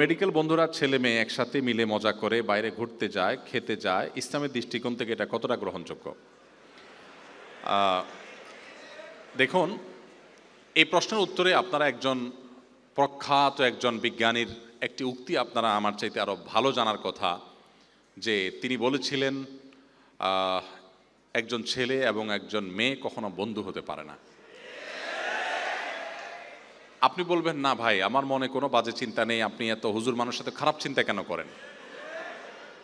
medical বন্ধুরা ছেলে মেয়ে একসাথে মিলে মজা করে বাইরে ঘুরতে যায় খেতে যায় ইসলামের দৃষ্টিকোণ থেকে এটা কতটা গ্রহণযোগ্য দেখুন এই প্রশ্নের উত্তরে আপনারা একজন প্রখ্যাত একজন বিজ্ঞানীর একটি উক্তি আপনারা আমার চাইতে আরও ভালো জানার কথা যে তিনি বলেছিলেন একজন ছেলে এবং একজন মেয়ে কখনো বন্ধু হতে পারে না আপনি বলবেন না ভাই আমার মনে কোনো বাজে চিন্তা নেই আপনি এত হুজুর মানুষের সাথে খারাপ চিন্তা কেন করেন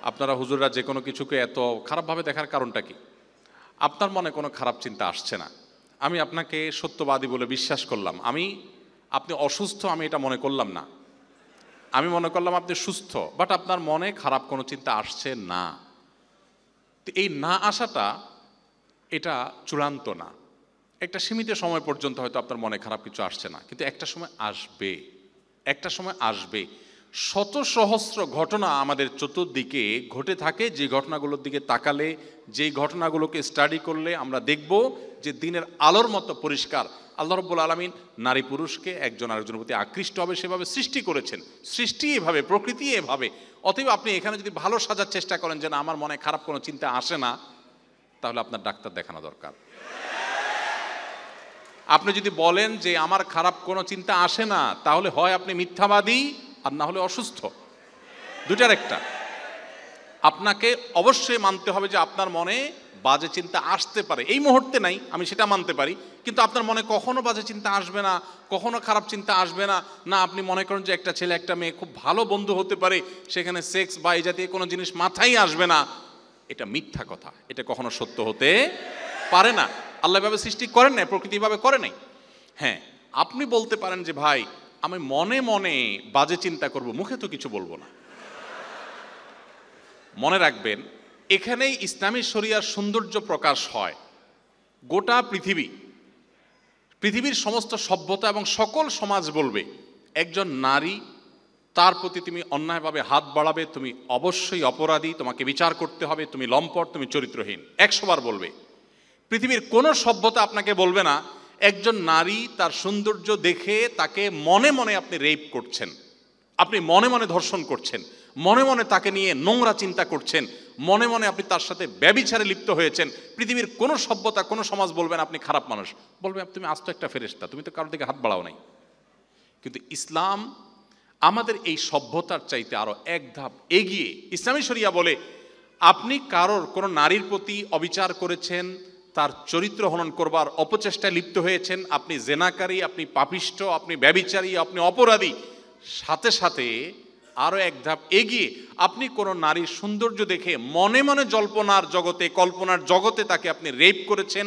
আপনারা হুজুররা যে কোনো কিছুকে এত খারাপভাবে দেখার কারণটা কি আপনার মনে কোনো খারাপ চিন্তা আসছে না আমি আপনাকে সত্যবাদী বলে বিশ্বাস করলাম আমি আপনি অসুস্থ আমি এটা মনে করলাম না আমি মনে করলাম আপনি সুস্থ বাট আপনার মনে খারাপ কোনো চিন্তা আসছে না তো এই না আসাটা এটা চূড়ান্ত না একটা সীমিত সময় পর্যন্ত হয়তো আপনার মনে খারাপ কিছু আসছে না কিন্তু একটা সময় আসবে একটা সময় আসবে শত সহস্র ঘটনা আমাদের চতুর্দিকে ঘটে থাকে যে ঘটনাগুলোর দিকে তাকালে যেই ঘটনাগুলোকে স্টাডি করলে আমরা দেখব যে দিনের আলোর মতো পরিষ্কার আল্লাহ রব্বুল আলমিন নারী পুরুষকে একজন আরেকজনের প্রতি আকৃষ্ট হবে সেভাবে সৃষ্টি করেছেন সৃষ্টি এভাবে প্রকৃতি এভাবে অতএব আপনি এখানে যদি ভালো সাজার চেষ্টা করেন যেন আমার মনে খারাপ কোনো চিন্তা আসে না তাহলে আপনার ডাক্তার দেখানো দরকার আপনি যদি বলেন যে আমার খারাপ কোনো চিন্তা আসে না তাহলে হয় আপনি মিথ্যাবাদী আর না হলে অসুস্থ দুটার একটা আপনাকে অবশ্যই মানতে হবে যে আপনার মনে বাজে চিন্তা আসতে পারে এই মুহূর্তে নাই আমি সেটা মানতে পারি কিন্তু আপনার মনে কখনো বাজে চিন্তা আসবে না কখনো খারাপ চিন্তা আসবে না না আপনি মনে করেন যে একটা ছেলে একটা মেয়ে খুব ভালো বন্ধু হতে পারে সেখানে সেক্স বা এই জাতীয় কোনো জিনিস মাথায় আসবে না এটা মিথ্যা কথা এটা কখনো সত্য হতে পারে না আল্লাহভাবে সৃষ্টি করেন নাই প্রকৃতিভাবে করে নাই হ্যাঁ আপনি বলতে পারেন যে ভাই আমি মনে মনে বাজে চিন্তা করব মুখে তো কিছু বলবো না মনে রাখবেন এখানেই ইসলামী শরিয়ার সৌন্দর্য প্রকাশ হয় গোটা পৃথিবী পৃথিবীর সমস্ত সভ্যতা এবং সকল সমাজ বলবে একজন নারী তার প্রতি তুমি অন্যায়ভাবে হাত বাড়াবে তুমি অবশ্যই অপরাধী তোমাকে বিচার করতে হবে তুমি লম্পট তুমি চরিত্রহীন একশোবার বলবে পৃথিবীর কোনো সভ্যতা আপনাকে বলবে না একজন নারী তার সৌন্দর্য দেখে তাকে মনে মনে আপনি রেপ করছেন আপনি মনে মনে ধর্ষণ করছেন মনে মনে তাকে নিয়ে নোংরা চিন্তা করছেন মনে মনে আপনি তার সাথে ব্যবিচারে লিপ্ত হয়েছেন পৃথিবীর কোনো সভ্যতা কোনো সমাজ বলবেন আপনি খারাপ মানুষ বলবেন তুমি আস্ত একটা ফেরেস্তা তুমি তো কারোর দিকে হাত বাড়াও নাই কিন্তু ইসলাম আমাদের এই সভ্যতার চাইতে আরও এক ধাপ এগিয়ে ইসলামী শরিয়া বলে আপনি কারোর কোনো নারীর প্রতি অবিচার করেছেন তার চরিত্র হনন করবার অপচেষ্টায় লিপ্ত হয়েছেন আপনি জেনাকারী আপনি পাপিষ্ট আপনি ব্যবিচারী আপনি অপরাধী সাথে সাথে আরও এক ধাপ এগিয়ে আপনি কোনো নারীর সৌন্দর্য দেখে মনে মনে জল্পনার জগতে কল্পনার জগতে তাকে আপনি রেপ করেছেন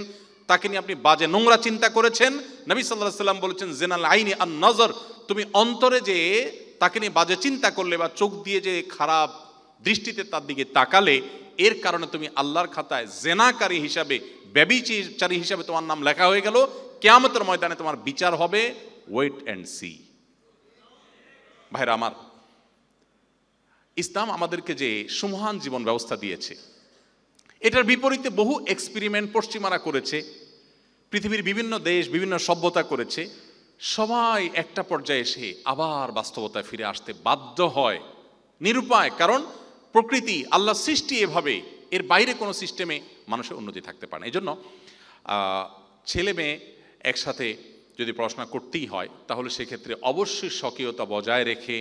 তাকে নিয়ে আপনি বাজে নোংরা চিন্তা করেছেন নবী সাল্লাহ সাল্লাম বলেছেন জেনাল আইনি আর নজর তুমি অন্তরে যে তাকে নিয়ে বাজে চিন্তা করলে বা চোখ দিয়ে যে খারাপ দৃষ্টিতে তার দিকে তাকালে এর কারণে তুমি আল্লাহর খাতায় জেনাকারী হিসাবে ব্যবিচারী হিসাবে তোমার নাম লেখা হয়ে গেল কেয়ামতের ময়দানে তোমার বিচার হবে ওয়েট অ্যান্ড সি ভাইরা আমার ইসলাম আমাদেরকে যে সুমহান জীবন ব্যবস্থা দিয়েছে এটার বিপরীতে বহু এক্সপেরিমেন্ট পশ্চিমারা করেছে পৃথিবীর বিভিন্ন দেশ বিভিন্ন সভ্যতা করেছে সবাই একটা পর্যায়ে এসে আবার বাস্তবতায় ফিরে আসতে বাধ্য হয় নিরুপায় কারণ প্রকৃতি আল্লাহ সৃষ্টি এভাবে এর বাইরে কোনো সিস্টেমে মানুষের উন্নতি থাকতে পারে না এই জন্য ছেলে মেয়ে একসাথে যদি পড়াশোনা করতেই হয় তাহলে সেক্ষেত্রে অবশ্যই স্বকীয়তা বজায় রেখে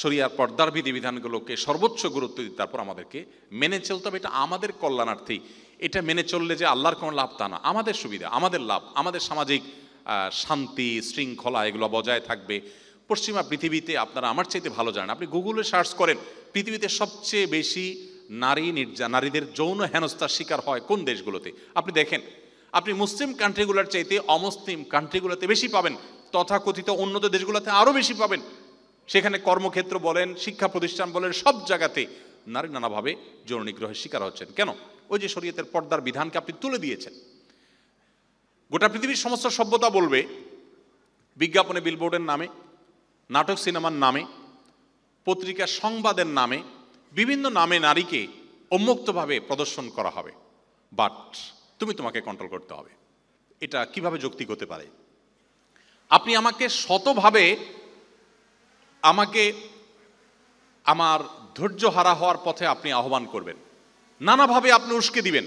শরিয়ার পর্দার বিধিবিধানগুলোকে সর্বোচ্চ গুরুত্ব দিতে তারপর আমাদেরকে মেনে চলতে হবে এটা আমাদের কল্যাণার্থেই এটা মেনে চললে যে আল্লাহর কোনো লাভ তা না আমাদের সুবিধা আমাদের লাভ আমাদের সামাজিক শান্তি শৃঙ্খলা এগুলো বজায় থাকবে পশ্চিমা পৃথিবীতে আপনারা আমার চাইতে ভালো জানেন আপনি গুগলে সার্চ করেন পৃথিবীতে সবচেয়ে বেশি নারী নির্যা নারীদের যৌন হেনস্থার শিকার হয় কোন দেশগুলোতে আপনি দেখেন আপনি মুসলিম কান্ট্রিগুলোর চাইতে অমুসলিম কান্ট্রিগুলোতে বেশি পাবেন তথাকথিত উন্নত দেশগুলোতে আরও বেশি পাবেন সেখানে কর্মক্ষেত্র বলেন শিক্ষা প্রতিষ্ঠান বলেন সব জায়গাতে নারী নানাভাবে যৌন নিগ্রহের শিকার হচ্ছেন কেন ওই যে শরীয়তের পর্দার বিধানকে আপনি তুলে দিয়েছেন গোটা পৃথিবীর সমস্ত সভ্যতা বলবে বিজ্ঞাপনে বিলবোর্ডের নামে নাটক সিনেমার নামে পত্রিকা সংবাদের নামে বিভিন্ন নামে নারীকে উন্মুক্তভাবে প্রদর্শন করা হবে বাট তুমি তোমাকে কন্ট্রোল করতে হবে এটা কিভাবে যুক্তি হতে পারে আপনি আমাকে শতভাবে আমাকে আমার ধৈর্য হারা হওয়ার পথে আপনি আহ্বান করবেন নানাভাবে আপনি উস্কে দিবেন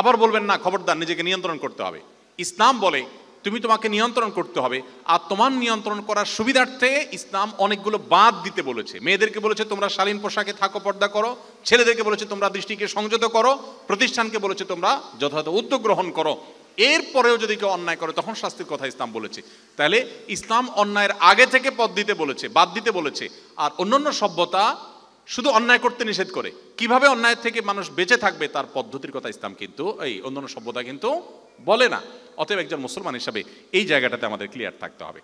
আবার বলবেন না খবরদার নিজেকে নিয়ন্ত্রণ করতে হবে ইসলাম বলে তুমি তোমাকে নিয়ন্ত্রণ করতে হবে আর তোমার নিয়ন্ত্রণ করার সুবিধার্থে ইসলাম অনেকগুলো বাদ দিতে বলেছে মেয়েদেরকে বলেছে তোমরা শালীন পোশাকে থাকো পর্দা করো ছেলেদেরকে বলেছে তোমরা দৃষ্টিকে সংযত করো প্রতিষ্ঠানকে বলেছে তোমরা যথাযথ উদ্যোগ গ্রহণ করো এরপরেও যদি কেউ অন্যায় করে তখন শাস্তির কথা ইসলাম বলেছে তাহলে ইসলাম অন্যায়ের আগে থেকে পদ দিতে বলেছে বাদ দিতে বলেছে আর অন্যান্য সভ্যতা শুধু অন্যায় করতে নিষেধ করে কিভাবে অন্যায় থেকে মানুষ বেঁচে থাকবে তার পদ্ধতির কথা ইসলাম কিন্তু এই অন্যান্য সভ্যতা কিন্তু বলে না অতএব একজন মুসলমান হিসাবে এই জায়গাটাতে আমাদের ক্লিয়ার থাকতে হবে